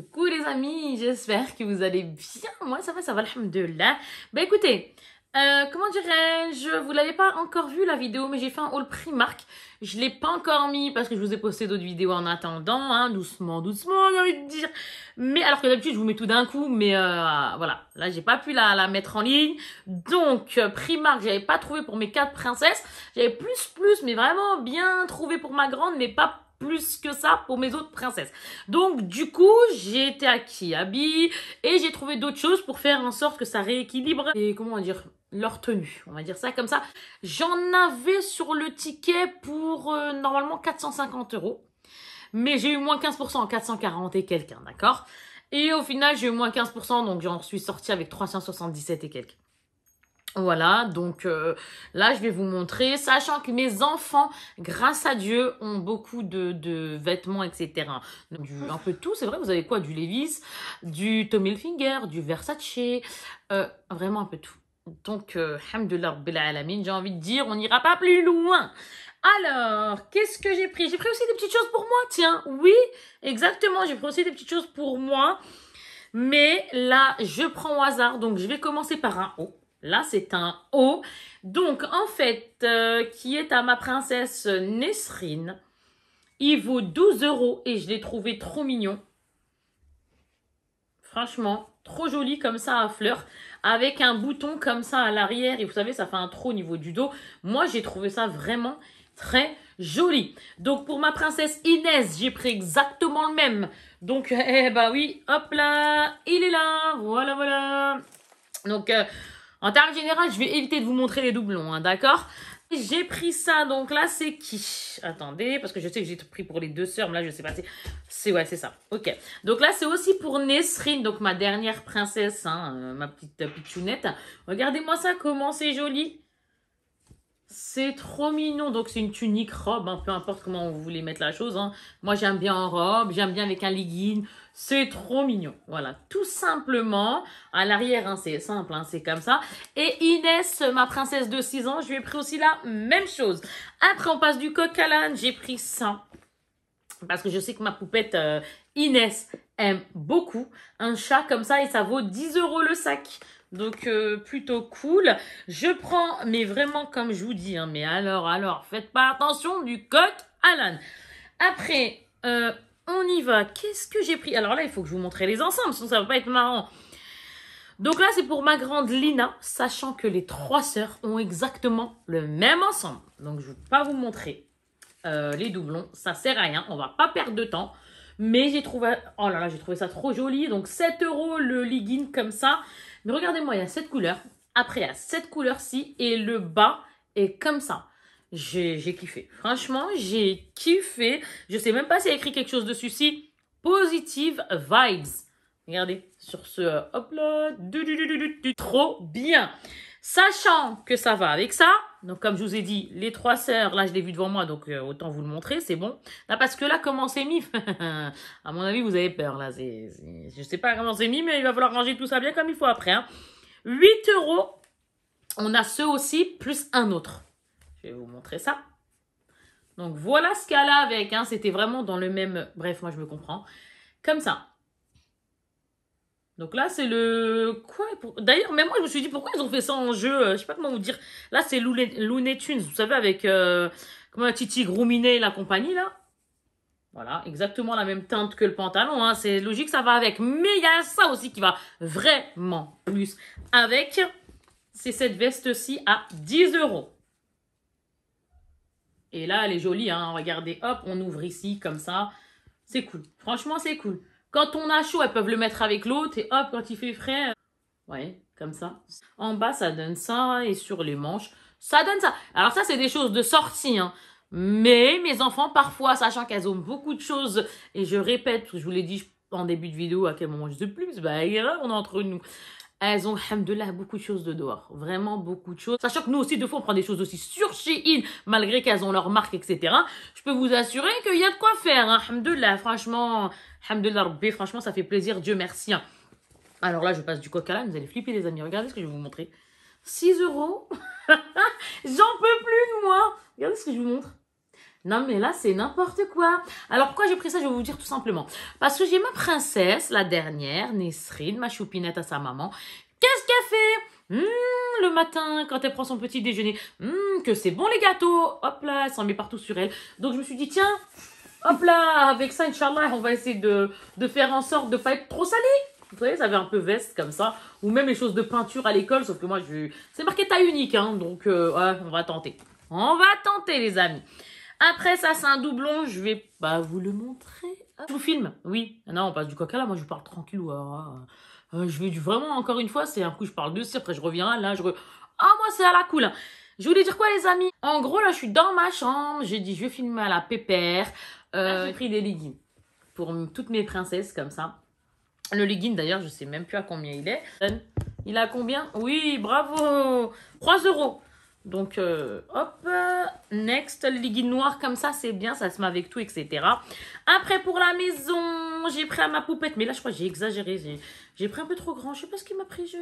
Coucou les amis, j'espère que vous allez bien. Moi ça va, ça va, alhamdulillah. Bah écoutez, euh, comment dirais-je Vous l'avez pas encore vu la vidéo, mais j'ai fait un haul Primark. Je l'ai pas encore mis parce que je vous ai posté d'autres vidéos en attendant. Hein, doucement, doucement, j'ai envie de dire. Mais alors que d'habitude, je vous mets tout d'un coup. Mais euh, voilà, là, j'ai pas pu la, mettre en ligne. Donc, euh, Primark, j'avais pas trouvé pour mes quatre princesses. J'avais plus, plus, mais vraiment bien trouvé pour ma grande, mais pas plus que ça pour mes autres princesses. Donc du coup, j'ai été à Kiabi et j'ai trouvé d'autres choses pour faire en sorte que ça rééquilibre et comment dire leur tenue, on va dire ça comme ça. J'en avais sur le ticket pour euh, normalement 450 euros, mais j'ai eu moins 15%, 440 et quelqu'un, d'accord Et au final, j'ai eu moins 15%, donc j'en suis sortie avec 377 et quelques. Voilà, donc euh, là, je vais vous montrer, sachant que mes enfants, grâce à Dieu, ont beaucoup de, vêtements, etc. Du, un peu tout, c'est vrai, vous avez quoi Du Levi's, du Tommy Hilfiger, du Versace, euh, vraiment un peu tout. Donc, euh, mine, j'ai envie de dire, on n'ira pas plus loin. Alors, qu'est-ce que j'ai pris J'ai pris aussi des petites choses pour moi, tiens. Oui, exactement, j'ai pris aussi des petites choses pour moi. Mais là, je prends au hasard, donc je vais commencer par un haut. Là, c'est un O. Donc, en fait, euh, qui est à ma princesse Nesrine. Il vaut 12 euros et je l'ai trouvé trop mignon. Franchement, trop joli comme ça à fleurs. Avec un bouton comme ça à l'arrière. Et vous savez, ça fait un trop au niveau du dos. Moi, j'ai trouvé ça vraiment très joli. Donc, pour ma princesse Inès, j'ai pris exactement le même. Donc, eh bah oui, hop là, il est là. Voilà, voilà. Donc... Euh, en termes généraux, je vais éviter de vous montrer les doublons, hein, d'accord J'ai pris ça, donc là, c'est qui Attendez, parce que je sais que j'ai pris pour les deux sœurs, mais là, je sais pas. C'est ouais, c'est ça. Ok. Donc là, c'est aussi pour Nesrine, donc ma dernière princesse, hein, euh, ma petite euh, Regardez-moi ça, comment c'est joli c'est trop mignon. Donc, c'est une tunique robe, hein, peu importe comment vous voulez mettre la chose. Moi, j'aime bien en robe, j'aime bien avec un legging. C'est trop mignon. Voilà, tout simplement. À l'arrière, hein, c'est simple, hein, c'est comme ça. Et Inès, ma princesse de 6 ans, je lui ai pris aussi la même chose. Après, on passe du coq à l'âne, j'ai pris ça. Parce que je sais que ma poupette euh, Inès aime beaucoup. Un chat comme ça, et ça vaut 10 euros le sac. Donc, euh, plutôt cool. Je prends, mais vraiment, comme je vous dis, hein, mais alors, alors, faites pas attention du coq à l'âne. Après, euh, on y va. Qu'est-ce que j'ai pris Alors là, il faut que je vous montre les ensembles, sinon ça va pas être marrant. Donc là, c'est pour ma grande Lina, sachant que les trois sœurs ont exactement le même ensemble. Donc, je ne vais pas vous montrer euh, les doublons. Ça sert à rien. On va pas perdre de temps. Mais j'ai trouvé... Oh là là, j'ai trouvé ça trop joli. Donc, 7 euros le legging comme ça. Mais regardez-moi, il y a cette couleur, Après, il y a cette couleur ci Et le bas est comme ça j'ai kiffé. Franchement, j'ai kiffé. Je sais même pas si y a écrit quelque chose dessus. Si, positive vibes. Regardez, sur ce euh, hop là, du, trop bien. Sachant que ça va avec ça, donc comme je vous ai dit, les trois sœurs, là je l'ai vu devant moi, donc euh, autant vous le montrer, c'est bon. Là parce que là, comment c'est mis À mon avis, vous avez peur là. ne Je sais pas comment c'est mis, mais il va falloir ranger tout ça bien comme il faut après. 8 hein. euros, on a ceux aussi, plus un autre. Je vais vous montrer ça. Donc voilà ce qu'elle a avec. Hein. C'était vraiment dans le même... Bref, moi je me comprends. Comme ça. Donc là, c'est le... Quoi D'ailleurs, même moi, je me suis dit, pourquoi ils ont fait ça en jeu euh, Je ne sais pas comment vous dire. Là, c'est Looney Tunes, vous savez, avec... Euh, comment Titi Grouminé et la compagnie, là. Voilà, exactement la même teinte que le pantalon. Hein. C'est logique, ça va avec. Mais il y a ça aussi qui va vraiment plus avec. C'est cette veste-ci à 10 euros. Et là, elle est jolie, hein. Regardez, hop, on ouvre ici, comme ça. C'est cool. Franchement, c'est cool. Quand on a chaud, elles peuvent le mettre avec l'autre. Et hop, quand il fait frais, euh, ouais, comme ça. En bas, ça donne ça. Et sur les manches, ça donne ça. Alors ça, c'est des choses de sortie, hein. Mais mes enfants, parfois, sachant qu'elles ont beaucoup de choses, et je répète, je vous l'ai dit en début de vidéo à quel moment je sais plus, bah, on est entre nous elles ont, alhamdoulilah, beaucoup de choses de dehors. Vraiment beaucoup de choses. Sachant que nous aussi, deux fois, on prend des choses aussi sur Shein, malgré qu'elles ont leur marque, etc. Je peux vous assurer qu'il y a de quoi faire, hein. Alhamdoulilah, franchement, alhamdoulilah, Rabbi, franchement, ça fait plaisir, Dieu merci. Hein. Alors là, je passe du coca là, vous allez flipper, les amis. Regardez ce que je vais vous montrer. 6 euros. J'en peux plus de moi. Regardez ce que je vous montre. Non, mais là, c'est n'importe quoi. Alors, pourquoi j'ai pris ça Je vais vous dire tout simplement. Parce que j'ai ma princesse, la dernière, Nesrine, ma choupinette à sa maman. Qu'est-ce qu'elle fait hmm, le matin, quand elle prend son petit déjeuner, hmm, que c'est bon les gâteaux, hop là, elle s'en met partout sur elle. Donc je me suis dit, tiens, hop là, avec ça, Inch'Allah, on va essayer de, faire en sorte de pas être trop salé. Vous savez, ça avait un peu veste comme ça, ou même les choses de peinture à l'école, sauf que moi, c'est marqué taille unique, hein, donc euh, on va tenter. On va tenter les amis. Après ça, c'est un doublon. Je vais pas bah, vous le montrer. Je vous filme. Oui. Non, on passe du coca là. Moi, je vous parle tranquille. Hein. Euh, je vais vraiment, encore une fois, c'est un coup, je parle de Après, je reviens là. Je reviens. Ah, moi, c'est à la cool. Je voulais dire quoi, les amis En gros, là, je suis dans ma chambre. J'ai dit, je vais filmer à la pépère. Euh, ah, j'ai pris des leggings pour toutes mes princesses, comme ça. Le legging, d'ailleurs, je sais même plus à combien il est. Il a combien Oui, bravo 3 euros donc, euh, hop, next, legging noir comme ça, c'est bien, ça se met avec tout, etc. Après, pour la maison, j'ai pris à ma poupette, mais là, je crois que j'ai exagéré, j'ai pris un peu trop grand, je sais pas ce qu'il m'a pris, je,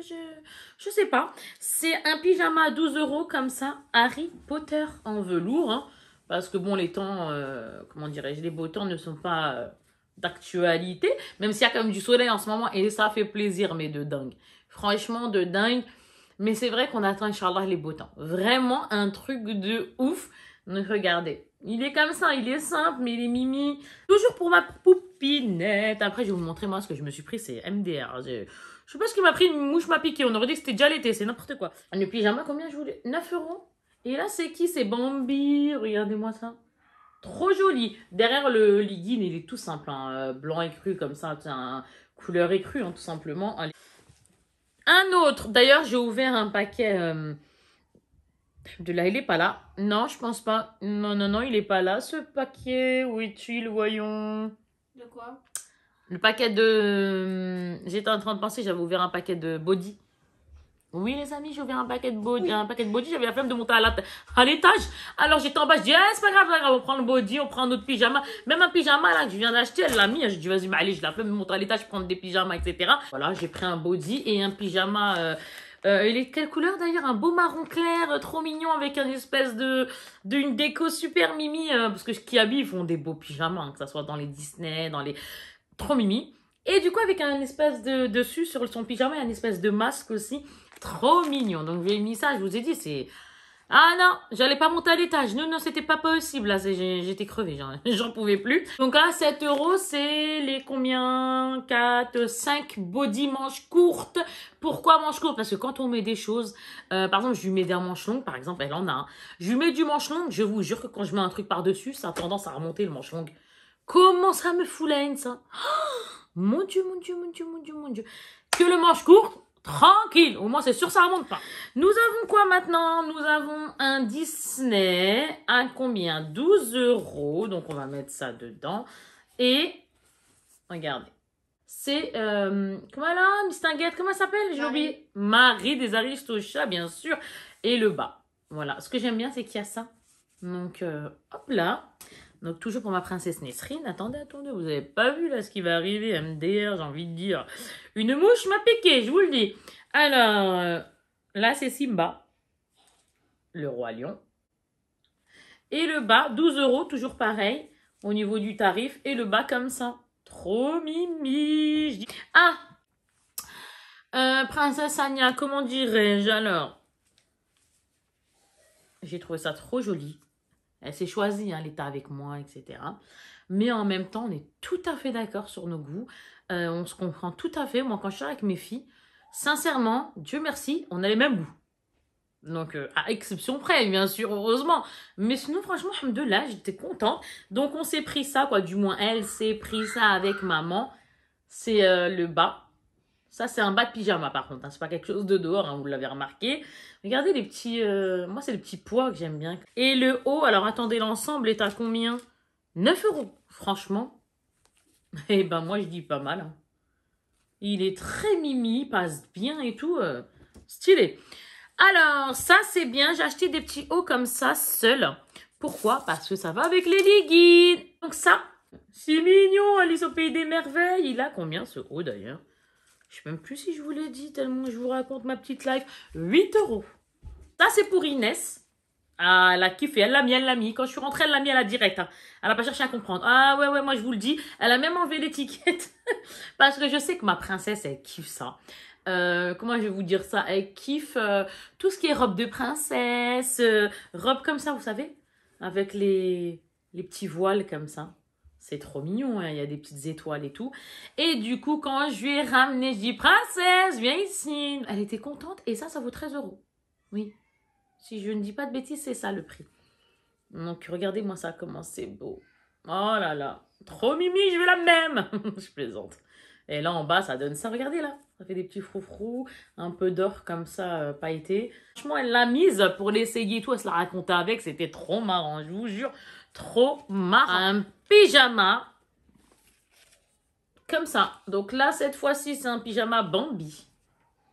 je, sais pas. C'est un pyjama à 12 euros comme ça, Harry Potter en velours, hein. parce que bon, les temps, euh, comment dirais-je, les beaux temps ne sont pas euh, d'actualité, même s'il y a quand même du soleil en ce moment, et ça fait plaisir, mais de dingue. Franchement, de dingue. Mais c'est vrai qu'on attend, Inch'Allah, les beaux temps. Vraiment un truc de ouf. Regardez. Il est comme ça, il est simple, mais il est mimi. Toujours pour ma poupinette. Après, je vais vous montrer moi ce que je me suis pris, c'est MDR. Je... je, sais pas ce qui m'a pris, une mouche m'a piqué. On aurait dit que c'était déjà l'été, c'est n'importe quoi. Le jamais combien je voulais 9 euros. Et là, c'est qui C'est Bambi. Regardez-moi ça. Trop joli. Derrière le legging, il est tout simple. Hein. Euh, blanc écru comme ça, un hein. couleur écrue, en hein, tout simplement. Allez. Un autre, d'ailleurs, j'ai ouvert un paquet euh, de là, il est pas là. Non, je pense pas. Non, non, non, il est pas là, ce paquet. Où est le voyons De quoi Le paquet de... Euh, j'étais en train de penser, j'avais ouvert un paquet de body. Oui, les amis, j'ai ouvert un paquet de body. Un paquet de body, j'avais la flemme de monter à l'étage. Alors j'étais en bas, je dis, ah, c'est pas grave, on prend le body, on prend notre pyjama. Même un pyjama là que je viens d'acheter, elle l'a mis. Hein, je dis, vas-y, mais bah, allez, je la de monter à l'étage, prendre des pyjamas, etc. Voilà, j'ai pris un body et un pyjama. Euh, euh, il est de quelle couleur d'ailleurs Un beau marron clair, euh, trop mignon, avec une espèce de d'une déco super mimi. parce que qui habille, font des beaux pyjamas, hein, que ce soit dans les Disney, dans les trop mimi. Et du coup, avec un espèce de dessus sur son pyjama, un espèce de masque aussi Trop mignon. Donc, j'ai mis ça, je vous ai dit, c'est... Ah non, j'allais pas monter à l'étage. Non, non, c'était pas possible. Là, j'étais crevée, j'en pouvais plus. Donc là, 7 euros, c'est les combien 4, 5 body manches courtes. Pourquoi manches courtes Parce que quand on met des choses, euh, par exemple, je lui mets des manches longues, par exemple, elle en a un. Je lui mets du manche longue, je vous jure que quand je mets un truc par-dessus, ça a tendance à remonter le manche longue. Comment ça me fout la haine, ça Mon Dieu, mon Dieu, mon Dieu, mon Dieu, mon Dieu. Que le manche court, Tranquille, au moins c'est sûr, ça remonte pas. Nous avons quoi maintenant Nous avons un Disney à combien 12 euros, donc on va mettre ça dedans. Et, regardez, c'est, euh, comment là, Mistinguette, comment ça s'appelle J'ai oublié. Marie des Aristochats, bien sûr. Et le bas. Voilà, ce que j'aime bien, c'est qu'il y a ça. Donc, euh, hop là. Donc toujours pour ma princesse Nesrine, attendez, attendez, vous avez pas vu là ce qui va arriver, MDR, j'ai envie de dire. Une mouche m'a piqué, je vous le dis. Alors, euh, là c'est Simba, le roi lion. Et le bas, 12 euros, toujours pareil, au niveau du tarif. Et le bas comme ça. Trop mimi Ah euh, Princesse Anya, comment dirais-je alors J'ai trouvé ça trop joli. Elle s'est choisie, hein, l'État avec moi, etc. Mais en même temps, on est tout à fait d'accord sur nos goûts. Euh, on se comprend tout à fait. Moi, quand je suis avec mes filles, sincèrement, Dieu merci, on a les mêmes goûts. Donc, euh, à exception près, bien sûr, heureusement. Mais sinon, franchement, là, j'étais contente. Donc, on s'est pris ça, quoi. Du moins, elle s'est pris ça avec maman. C'est euh, le bas ça, c'est un bas de pyjama par contre. Hein. C'est pas quelque chose de dehors, hein, vous l'avez remarqué. Regardez les petits... Euh, moi, c'est les petits pois que j'aime bien. Et le haut, alors attendez, l'ensemble est à combien 9 euros, franchement. Eh ben, moi, je dis pas mal. Hein. Il est très mimi, passe bien et tout. Euh, stylé. Alors, ça, c'est bien. J'ai acheté des petits hauts comme ça, seuls. Pourquoi Parce que ça va avec les leggings. Donc ça, c'est mignon, Alice au Pays des Merveilles. Il a combien ce haut d'ailleurs je sais même plus si je vous l'ai dit tellement je vous raconte ma petite life. 8 euros. Ça, c'est pour Inès. Ah, elle a kiffé, elle l'a mis, elle l'a mis. Quand je suis rentrée, elle l'a mis à la directe. Hein. Elle n'a pas cherché à comprendre. Ah ouais, ouais, moi je vous le dis. Elle a même enlevé l'étiquette. Parce que je sais que ma princesse, elle kiffe ça. Euh, comment je vais vous dire ça Elle kiffe euh, tout ce qui est robe de princesse, euh, robe comme ça, vous savez Avec les, les petits voiles comme ça. C'est trop mignon, hein, il y a des petites étoiles et tout. Et du coup, quand je lui ai ramené, je dit, Princesse, viens ici. Elle était contente et ça, ça vaut 13 euros. Oui. Si je ne dis pas de bêtises, c'est ça le prix. Donc, regardez-moi ça, comment c'est beau. Oh là là. Trop mimi, je veux la même. je plaisante. Et là, en bas, ça donne ça. Regardez là. Ça fait des petits froufrous, un peu d'or comme ça, euh, pailleté. Franchement, elle l'a mise pour l'essayer et tout. Elle se la racontait avec. C'était trop marrant, je vous jure. Trop marrant. Un pyjama. Comme ça. Donc là, cette fois-ci, c'est un pyjama Bambi.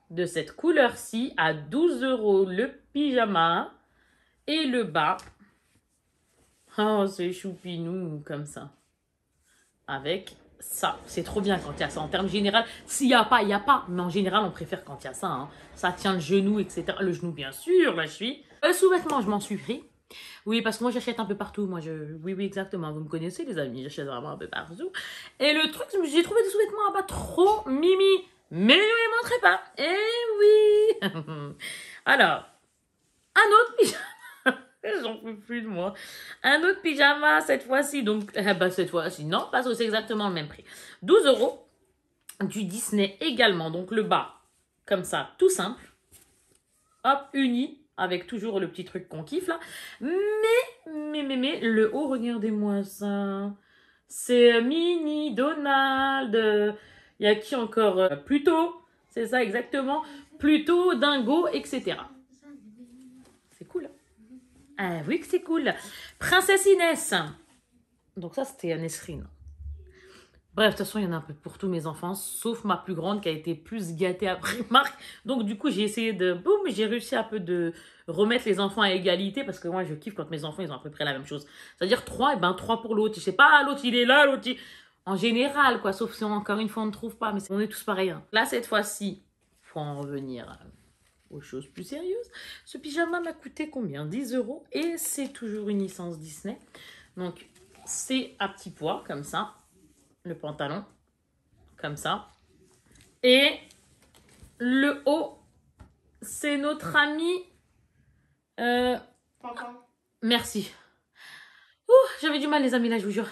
De cette couleur-ci, à 12 euros le pyjama et le bas. Oh, c'est choupinou, comme ça. Avec ça. C'est trop bien quand il y a ça. En termes général, s'il n'y a pas, il n'y a pas. Mais en général, on préfère quand il y a ça. Hein. Ça tient le genou, etc. Le genou, bien sûr, je suis. Euh, un sous-vêtement, je m'en suis pris. Oui, parce que moi j'achète un peu partout. Moi, je... Oui, oui, exactement. Vous me connaissez, les amis, j'achète vraiment un peu partout. Et le truc, j'ai trouvé des sous-vêtements à bas trop mimi. Mais je ne les montrais pas. Et eh oui Alors, un autre pyjama. J'en peux plus de moi. Un autre pyjama cette fois-ci. Donc, eh ben, cette fois-ci, non, parce que c'est exactement le même prix. 12 euros du Disney également. Donc, le bas, comme ça, tout simple. Hop, uni, avec toujours le petit truc qu'on kiffe là. Mais, mais, mais, mais, le haut, regardez-moi ça. C'est Mini, Donald, il y a qui encore euh, Pluto, c'est ça exactement. Pluto, Dingo, etc. C'est cool. Hein. Ah oui que c'est cool. Princesse Inès. Donc ça, c'était screen. Bref, de toute façon, il y en a un peu pour tous mes enfants, sauf ma plus grande qui a été plus gâtée après Marc. Donc, du coup, j'ai essayé de... Boum, j'ai réussi un peu de remettre les enfants à égalité parce que moi, je kiffe quand mes enfants, ils ont à peu près la même chose. C'est-à-dire trois et eh ben trois pour l'autre. Je sais pas, ah, l'autre, il est là, l'autre, il... En général, quoi, sauf si on, encore une fois, on ne trouve pas, mais on est tous pareils. Hein. Là, cette fois-ci, faut en revenir aux choses plus sérieuses. Ce pyjama m'a coûté combien 10 euros et c'est toujours une licence Disney. Donc, c'est à petit poids, comme ça le pantalon, comme ça. Et le haut, c'est notre ami... Euh... Merci. J'avais du mal les amis là, je vous jure.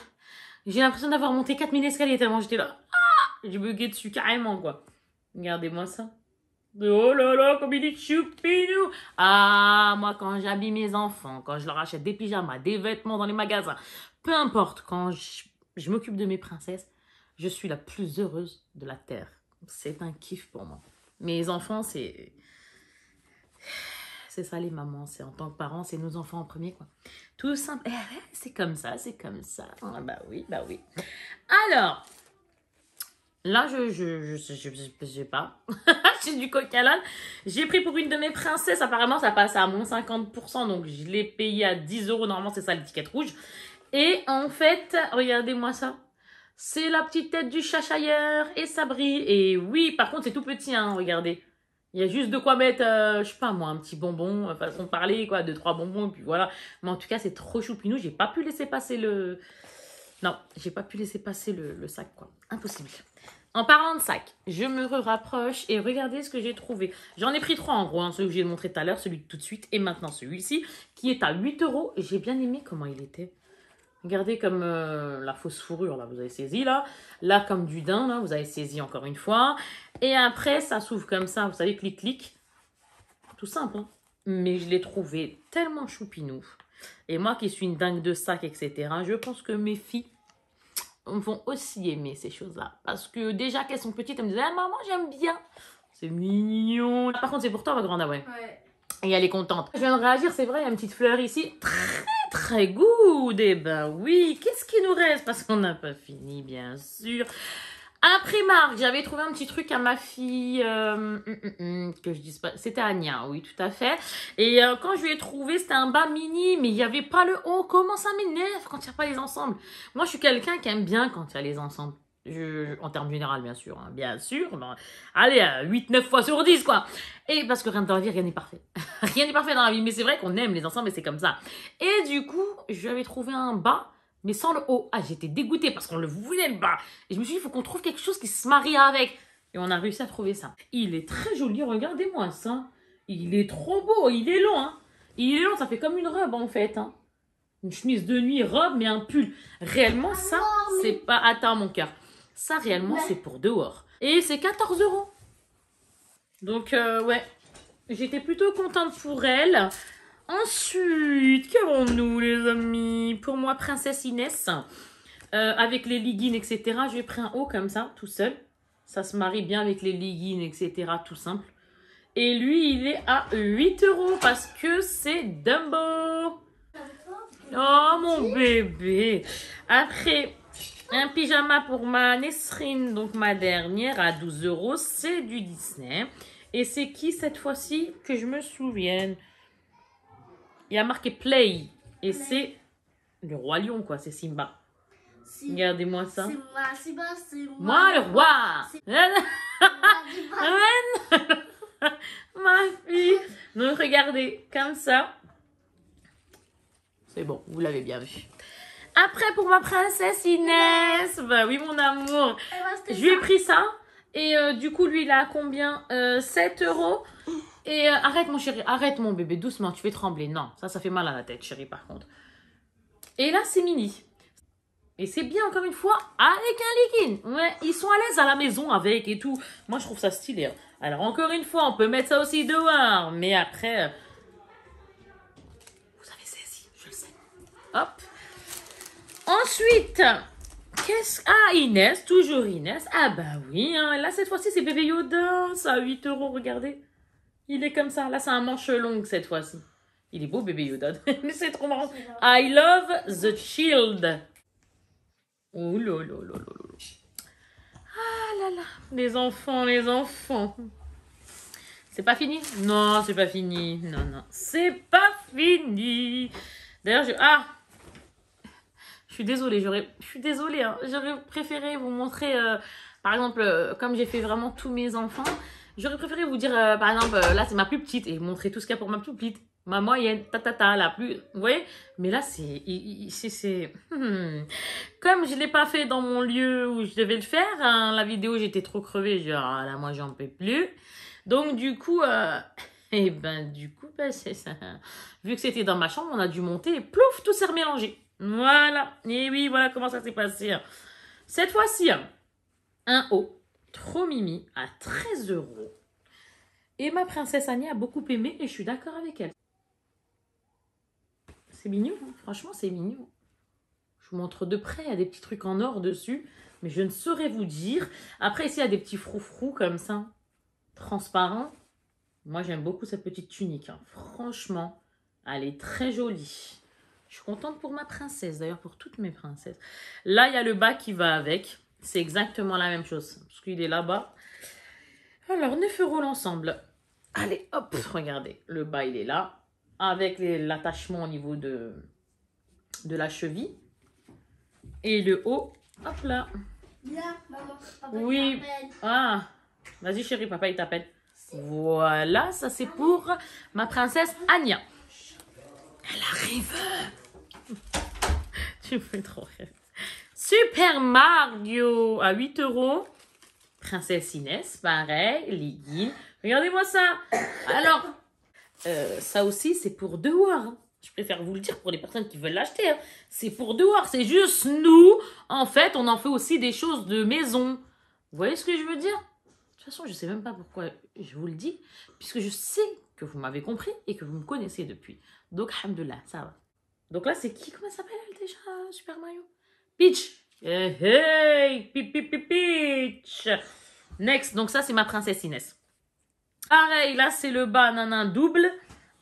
J'ai l'impression d'avoir monté 4000 escaliers tellement j'étais là. Ah J'ai bugué dessus carrément quoi. Regardez-moi ça. Oh là là, comme il est choupinou Ah, moi quand j'habille mes enfants, quand je leur achète des pyjamas, des vêtements dans les magasins, peu importe, quand je je m'occupe de mes princesses. Je suis la plus heureuse de la Terre. C'est un kiff pour moi. Mes enfants, c'est... C'est ça les mamans, c'est en tant que parents, c'est nos enfants en premier quoi. Tout simple, eh, c'est comme ça, c'est comme ça. Ah, bah oui, bah oui. Alors, Là, je je, je, sais pas. J'ai du coca J'ai pris pour une de mes princesses. Apparemment, ça passe à moins 50%. Donc, je l'ai payé à 10 euros. Normalement, c'est ça l'étiquette rouge. Et en fait, regardez-moi ça. C'est la petite tête du chachailleur et ça brille. Et oui, par contre, c'est tout petit, hein, regardez. Il y a juste de quoi mettre, euh, je sais pas moi, un petit bonbon, euh, façon de parler, quoi, deux, trois bonbons, et puis voilà. Mais en tout cas, c'est trop choupinou, j'ai pas pu laisser passer le... Non, j'ai pas pu laisser passer le, sac, quoi. Impossible. En parlant de sac, je me rapproche et regardez ce que j'ai trouvé. J'en ai pris trois en gros, hein, celui que j'ai montré tout à l'heure, celui de tout de suite et maintenant celui-ci, qui est à 8 euros. J'ai bien aimé comment il était. Regardez comme euh, la fausse fourrure, là, vous avez saisi, là. Là, comme du daim, là, vous avez saisi encore une fois. Et après, ça s'ouvre comme ça, vous savez, clic-clic. Tout simple, hein. Mais je l'ai trouvé tellement choupinou. Et moi qui suis une dingue de sac, etc., je pense que mes filles vont aussi aimer ces choses-là. Parce que déjà qu'elles sont petites, elles me disent ah, maman, j'aime bien ». C'est mignon. Par contre, c'est pour toi, ma grande, ah ouais. Et elle est contente. Je viens de réagir, c'est vrai, il y a une petite fleur ici. Très très good. et eh ben oui, qu'est-ce qui nous reste Parce qu'on n'a pas fini, bien sûr. Après Marc, j'avais trouvé un petit truc à ma fille, euh, hum, hum, hum, que je dis pas, c'était Ania, oui, tout à fait. Et euh, quand je lui ai trouvé, c'était un bas mini, mais il n'y avait pas le haut. Comment ça m'énerve quand il n'y a pas les ensembles Moi, je suis quelqu'un qui aime bien quand il y a les ensembles. Euh, en termes général, bien sûr. Hein. Bien sûr. Ben, allez, 8-9 euh, fois sur 10, quoi. Et parce que rien dans la vie, rien n'est parfait. rien n'est parfait dans la vie. Mais c'est vrai qu'on aime les ensembles et c'est comme ça. Et du coup, j'avais trouvé un bas, mais sans le haut. Ah, j'étais dégoûtée parce qu'on le voulait le bas. Et je me suis dit, il faut qu'on trouve quelque chose qui se marie avec. Et on a réussi à trouver ça. Il est très joli, regardez-moi ça. Il est trop beau, il est long. Hein. Il est long, ça fait comme une robe en fait. Hein. Une chemise de nuit, robe, mais un pull. Réellement, ça, ah, c'est pas... Attends, mon cœur. Ça, réellement, c'est pour dehors. Et c'est 14 euros. Donc, euh, ouais. J'étais plutôt contente pour elle. Ensuite, qu'avons-nous, les amis Pour moi, Princesse Inès, euh, avec les leggings, etc., j'ai pris un haut comme ça, tout seul. Ça se marie bien avec les leggings, etc., tout simple. Et lui, il est à 8 euros parce que c'est Dumbo. Oh, mon bébé Après, un pyjama pour ma Nesrine, donc ma dernière, à 12 euros. C'est du Disney. Et c'est qui cette fois-ci que je me souvienne Il y a marqué Play. Et c'est le roi lion, quoi. C'est Simba. Regardez-moi ça. Simba, c'est moi. le roi. Amen. ma fille. Donc, regardez, comme ça. C'est bon, vous l'avez bien vu. Après, pour ma princesse Inès, bah oui, mon amour, eh ben, je lui ai pris ça. Et euh, du coup, lui, il a combien 7 euh, euros. Et euh, arrête, mon chéri, arrête, mon bébé, doucement, tu fais trembler. Non, ça, ça fait mal à la tête, chérie, par contre. Et là, c'est mini. Et c'est bien, encore une fois, avec un liquide. Ouais, ils sont à l'aise à la maison avec et tout. Moi, je trouve ça stylé. Hein. Alors, encore une fois, on peut mettre ça aussi dehors. Mais après... Vous avez saisi, je le sais. Hop Ensuite, qu'est-ce. Ah, Inès, toujours Inès. Ah, bah oui, hein. là, cette fois-ci, c'est bébé Yoda. Ça, a 8 euros, regardez. Il est comme ça. Là, c'est un manche long, cette fois-ci. Il est beau, bébé Yoda. Mais c'est trop marrant. I love the shield. Oh là Ah là là. Les enfants, les enfants. C'est pas fini Non, c'est pas fini. Non, non. C'est pas fini. D'ailleurs, je. Ah je suis désolée, j'aurais, je suis désolée, hein. j'aurais préféré vous montrer, euh, par exemple, euh, comme j'ai fait vraiment tous mes enfants, j'aurais préféré vous dire, euh, par exemple, là c'est ma plus petite et montrer tout ce qu'il y a pour ma plus petite, ma moyenne, ta ta ta, la plus, vous voyez Mais là c'est, c'est, hmm. comme je l'ai pas fait dans mon lieu où je devais le faire, hein, la vidéo j'étais trop crevée, genre ah, là moi j'en peux plus, donc du coup. Et eh ben du coup, bah, c'est ça. Vu que c'était dans ma chambre, on a dû monter et plouf, tout s'est remélangé. Voilà. Et oui, voilà comment ça s'est passé. Hein. Cette fois-ci, hein, un haut, trop mimi, à 13 euros. Et ma princesse Annie a beaucoup aimé et je suis d'accord avec elle. C'est mignon, hein. franchement, c'est mignon. Je vous montre de près, il y a des petits trucs en or dessus, mais je ne saurais vous dire. Après, ici, il y a des petits froufrous comme ça, transparents. Moi, j'aime beaucoup cette petite tunique. Franchement, elle est très jolie. Je suis contente pour ma princesse, d'ailleurs pour toutes mes princesses. Là, il y a le bas qui va avec. C'est exactement la même chose, parce qu'il est là-bas. Alors, nous euros l'ensemble. Allez, hop, regardez. Le bas, il est là. Avec l'attachement au niveau de, de la cheville. Et le haut, hop là. oui. Ah, vas-y chérie, papa, il t'appelle. Voilà, ça c'est pour ma princesse Anya. Elle arrive. tu fais trop rire. Super Mario à 8 euros. Princesse Inès, pareil, Liguine. Regardez-moi ça. Alors, euh, ça aussi, c'est pour dehors Je préfère vous le dire pour les personnes qui veulent l'acheter. Hein. C'est pour dehors C'est juste nous. En fait, on en fait aussi des choses de maison. Vous voyez ce que je veux dire De toute façon, je ne sais même pas pourquoi je vous le dis. Puisque je sais que vous m'avez compris et que vous me connaissez depuis. Donc, alhamdoulilah, ça va. Donc là, c'est qui Comment s'appelle elle déjà, Super Mario Peach eh, Hey, hey Peach Next, donc ça, c'est ma princesse Inès. Pareil, là, c'est le bas, double.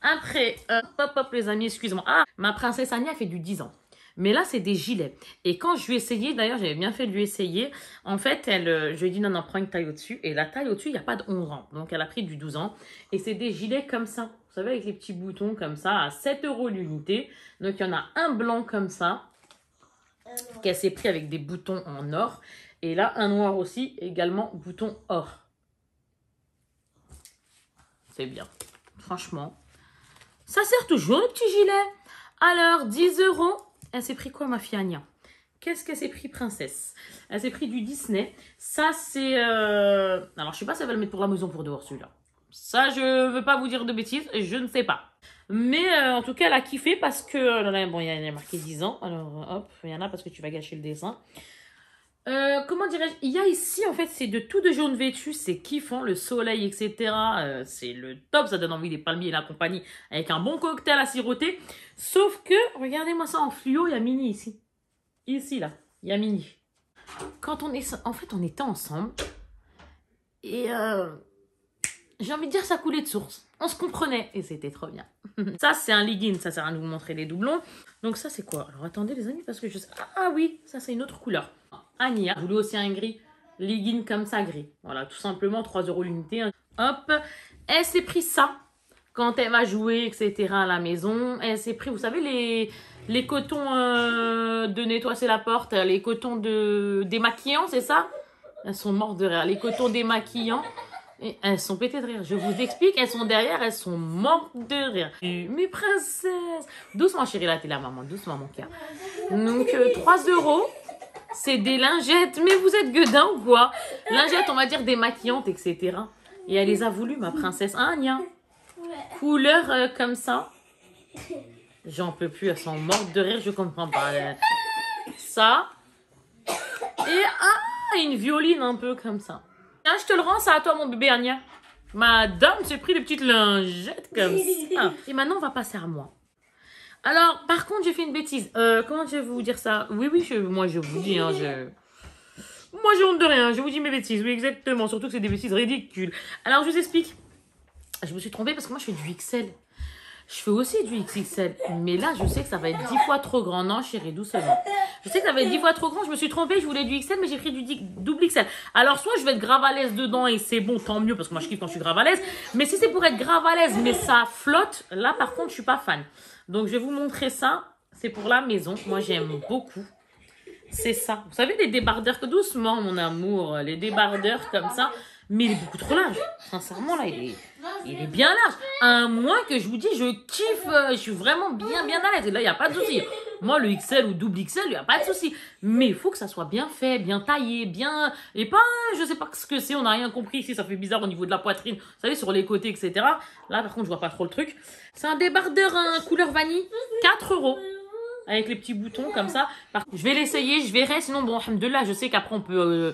Après, hop, euh, hop, les amis, excuse-moi. Ah, ma princesse Annie fait du 10 ans. Mais là, c'est des gilets. Et quand je lui ai essayé, d'ailleurs, j'avais bien fait de lui essayer, en fait, elle, euh, je lui ai dit non, non, prends une taille au-dessus. Et la taille au-dessus, il n'y a pas de 11 ans. Donc, elle a pris du 12 ans. Et c'est des gilets comme ça. Vous savez, avec les petits boutons comme ça, à 7 euros l'unité. Donc, il y en a un blanc comme ça, qu'elle s'est pris avec des boutons en or. Et là, un noir aussi, également bouton or. C'est bien. Franchement, ça sert toujours le petit gilet. Alors, 10 euros elle ah, s'est pris quoi, ma fille Qu'est-ce qu'elle s'est pris, princesse Elle s'est ah, pris du Disney. Ça, c'est... Euh, alors, je sais pas si elle va le mettre pour la maison pour dehors, celui-là. Ça, je veux pas vous dire de bêtises, je ne sais pas. Mais euh, en tout cas, elle a kiffé parce que... Euh, bon, il y en a marqué 10 ans, alors hop, il y en a parce que tu vas gâcher le dessin. Euh, comment dirais-je Il y a ici, en fait, c'est de tout de jaune vêtu, c'est kiffant, le soleil, etc. Euh, c'est le top, ça donne envie des palmiers et la compagnie, avec un bon cocktail à siroter. Sauf que, regardez-moi ça en fluo, il y a Mini ici. Ici, là, il y a Mini. Quand on est... En fait, on était ensemble, et... Euh, j'ai envie de dire, ça coulait de source. On se comprenait, et c'était trop bien. ça, c'est un lignin, ça sert à nous montrer les doublons. Donc ça, c'est quoi Alors, attendez, les amis, parce que je... sais... Ah, ah oui, ça, c'est une autre couleur. Ania, hein. aussi un gris, legging comme ça gris. Voilà, tout simplement 3 euros l'unité. Hein. Hop, elle s'est pris ça quand elle va jouer, etc. à la maison. Elle s'est pris, vous savez, les, les cotons euh, de nettoyer la porte, les cotons de démaquillants, c'est ça Elles sont mortes de rire. Les cotons démaquillants. elles sont pétées de rire. Je vous explique, elles sont derrière, elles sont mortes de rire. Mes princesses Doucement, chérie, là, t'es la maman. Doucement, mon cœur. Donc, 3 euh, euros c'est des lingettes. Mais vous êtes gueudin ou quoi Lingettes, on va dire des maquillantes, etc. Et elle les a voulu, ma princesse. Hein, Couleur euh, comme ça. J'en peux plus, elles sont mortes de rire, je comprends pas. Ça. Et ah, une violine un peu comme ça. Tiens, je te le rends, ça à toi, mon bébé, Ma Madame, j'ai pris des petites lingettes comme ça. Et maintenant, on va passer à moi. Alors, par contre, j'ai fait une bêtise. Euh, comment je vais vous dire ça Oui, oui, moi, je vous dis, hein, je... Moi, j'ai honte de rien, je vous dis mes bêtises. Oui, exactement, surtout que c'est des bêtises ridicules. Alors, je vous explique. Je me suis trompée parce que moi, je fais du XL. Je fais aussi du XXL, mais là, je sais que ça va être 10 fois trop grand. Non, chérie, doucement. Je sais que ça va être 10 fois trop grand. Je me suis trompée, je voulais du XL, mais j'ai pris du double XL. Alors, soit je vais être grave à l'aise dedans et c'est bon, tant mieux, parce que moi, je kiffe quand je suis grave à l'aise. Mais si c'est pour être grave à l'aise, mais ça flotte, là, par contre, je suis pas fan. Donc, je vais vous montrer ça. C'est pour la maison. Moi, j'aime beaucoup. C'est ça. Vous savez, les débardeurs, doucement, mon amour, les débardeurs comme ça. Mais il est beaucoup trop large. Sincèrement, là, il est, il est bien large. À moins que je vous dis, je kiffe, euh, je suis vraiment bien, bien à l'aise. Et là, il n'y a pas de souci. Moi, le XL ou double XL, il n'y a pas de souci. Mais il faut que ça soit bien fait, bien taillé, bien. Et pas, je sais pas ce que c'est, on n'a rien compris ici, ça fait bizarre au niveau de la poitrine, vous savez, sur les côtés, etc. Là, par contre, je vois pas trop le truc. C'est un débardeur en couleur vanille, 4 euros avec les petits boutons comme ça. je vais l'essayer, je verrai. Sinon, bon, là, je sais qu'après, on peut euh,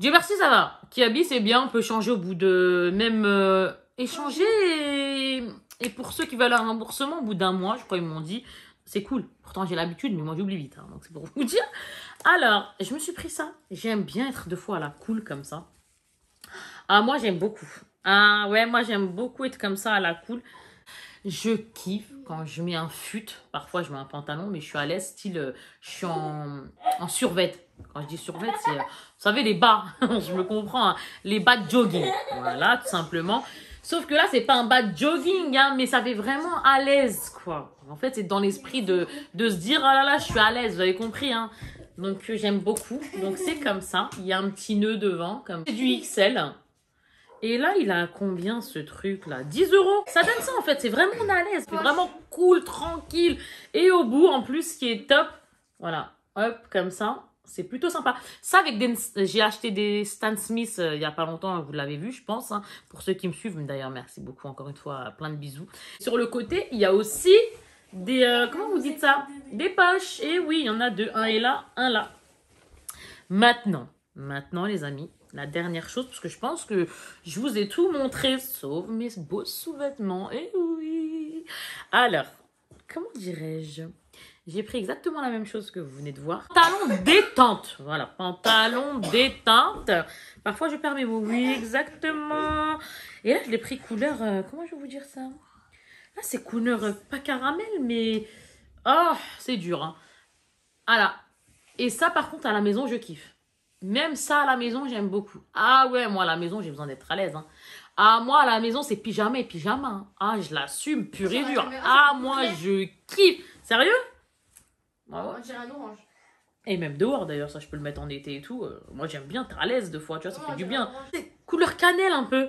Dieu merci, ça va. Kiabi, c'est bien, on peut changer au bout de... Même euh, échanger et... pour ceux qui veulent un remboursement, au bout d'un mois, je crois ils m'ont dit, c'est cool. Pourtant, j'ai l'habitude, mais moi, j'oublie vite. Hein, donc, c'est pour vous dire. Alors, je me suis pris ça. J'aime bien être deux fois à la cool comme ça. Ah, moi, j'aime beaucoup. Ah, ouais, moi, j'aime beaucoup être comme ça à la cool. Je kiffe quand je mets un fut. Parfois, je mets un pantalon, mais je suis à l'aise, style, euh, je suis en, en survêt. Quand je dis survêt, c'est, euh, vous savez, les bas, je me comprends, hein. les bas de jogging. Voilà, tout simplement. Sauf que là, c'est pas un bas de jogging, hein, mais ça fait vraiment à l'aise, quoi. En fait, c'est dans l'esprit de, de se dire, ah là là, je suis à l'aise, vous avez compris, hein. Donc, euh, j'aime beaucoup. Donc, c'est comme ça. Il y a un petit nœud devant, comme du XL. Et là, il a combien ce truc là 10 euros Ça donne ça en fait, c'est vraiment à l'aise, c'est vraiment cool, tranquille. Et au bout, en plus, ce qui est top, voilà, hop, comme ça, c'est plutôt sympa. Ça, avec J'ai acheté des Stan Smith euh, il n'y a pas longtemps, vous l'avez vu, je pense. Hein. Pour ceux qui me suivent, d'ailleurs, merci beaucoup encore une fois. Euh, plein de bisous. Sur le côté, il y a aussi des... Euh, comment vous dites ça Des poches. Et eh oui, il y en a deux. Un est là, un là. Maintenant, maintenant les amis, la dernière chose, parce que je pense que je vous ai tout montré, sauf mes beaux sous-vêtements. Et eh oui Alors, comment dirais-je j'ai pris exactement la même chose que vous venez de voir. Pantalon détente. Voilà, pantalon détente. Parfois, je perds mes Oui, exactement. Et là, je l'ai pris couleur... Euh, comment je vais vous dire ça Là, ah, c'est couleur euh, pas caramel, mais... Oh, c'est dur. Hein. Voilà. Et ça, par contre, à la maison, je kiffe. Même ça, à la maison, j'aime beaucoup. Ah ouais, moi, à la maison, j'ai besoin d'être à l'aise. Hein. Ah, moi, à la maison, c'est pyjama et pyjama. Hein. Ah, je l'assume pur et dur. Ah, moi, je kiffe. Sérieux ah on un orange. Et même dehors d'ailleurs, ça je peux le mettre en été et tout. Euh, moi j'aime bien être à l'aise deux fois, tu vois, ça fait du bien. Couleur cannelle un peu. Mm.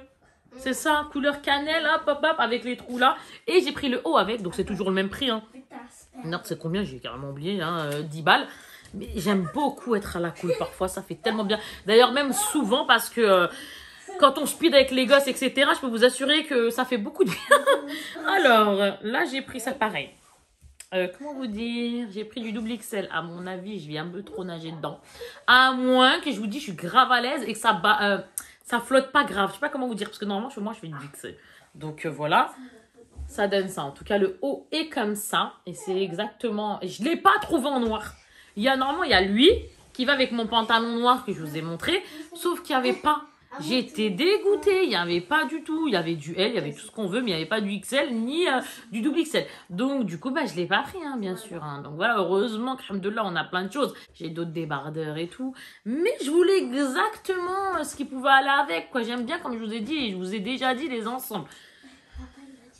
C'est ça, couleur cannelle, hop hop hop, avec les trous là. Et j'ai pris le haut avec, donc c'est toujours le même prix. Hein. Non, c'est combien J'ai carrément oublié, hein, 10 euh, balles. Mais j'aime beaucoup être à la cool parfois, ça fait tellement bien. D'ailleurs, même souvent parce que euh, quand on speed avec les gosses, etc., je peux vous assurer que ça fait beaucoup de bien. Alors, là j'ai pris ça pareil. Euh, comment vous dire J'ai pris du double XL. À mon avis, je viens un peu trop nager dedans. À moins que je vous dise, je suis grave à l'aise et que ça, euh, ça flotte pas grave. Je sais pas comment vous dire, parce que normalement, moi, je fais du XL. Donc euh, voilà, ça donne ça. En tout cas, le haut est comme ça. Et c'est exactement... Je l'ai pas trouvé en noir. Il y a normalement, il y a lui qui va avec mon pantalon noir que je vous ai montré. Sauf qu'il n'y avait pas ah J'étais dégoûtée, il n'y avait pas du tout, il y avait du L, il y avait tout ce qu'on veut, mais il n'y avait pas du XL ni euh, du double XL. Donc du coup, bah, je ne l'ai pas pris, hein, bien sûr. Hein. Donc voilà, heureusement, crème de là, on a plein de choses. J'ai d'autres débardeurs et tout. Mais je voulais exactement euh, ce qui pouvait aller avec. quoi. J'aime bien, comme je vous ai dit, et je vous ai déjà dit, les ensembles.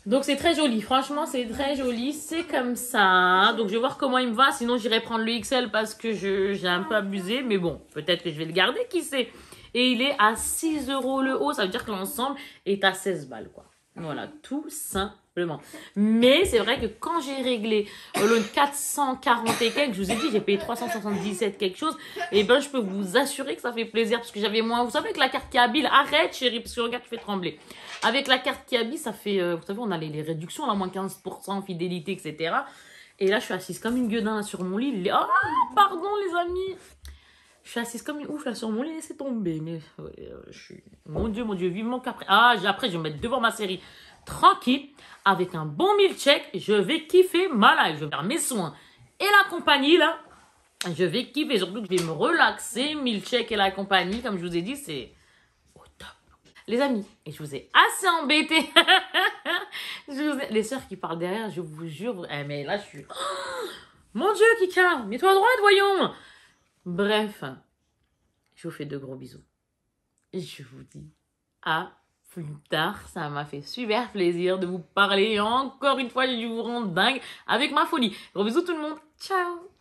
Donc c'est très joli, franchement c'est très joli, c'est comme ça. Hein. Donc je vais voir comment il me va, sinon j'irai prendre le XL parce que j'ai un peu abusé. Mais bon, peut-être que je vais le garder, qui sait et il est à 6 euros le haut. Ça veut dire que l'ensemble est à 16 balles, quoi. Voilà, tout simplement. Mais c'est vrai que quand j'ai réglé euh, le 440 et quelques, je vous ai dit, j'ai payé 377 quelque chose, et eh ben je peux vous assurer que ça fait plaisir parce que j'avais moins. Vous savez, que la carte Kiabi, arrête chérie, parce que regarde, tu fais trembler. Avec la carte habille, ça fait. Euh, vous savez, on a les, réductions, là, moins 15%, fidélité, etc. Et là, je suis assise comme une gueudin sur mon lit. Ah, pardon, les amis! Je suis assise comme une ouf là sur mon lit, laissez tomber. Mais euh, je suis... Mon Dieu, mon Dieu, vivement qu'après. Ah, après, je vais me mettre devant ma série tranquille, avec un bon milkshake. Je vais kiffer ma live. Je vais faire mes soins. Et la compagnie là, je vais kiffer. Surtout que je vais me relaxer. Milkshake et la compagnie, comme je vous ai dit, c'est au top. Les amis, et je vous ai assez embêté. Les sœurs qui parlent derrière, je vous jure. Eh, mais là, je suis. mon Dieu, Kika, mets-toi à droite, voyons Bref, je vous fais de gros bisous. Et je vous dis à plus tard. Ça m'a fait super plaisir de vous parler. Encore une fois, je vous rendre dingue avec ma folie. Gros bisous tout le monde. Ciao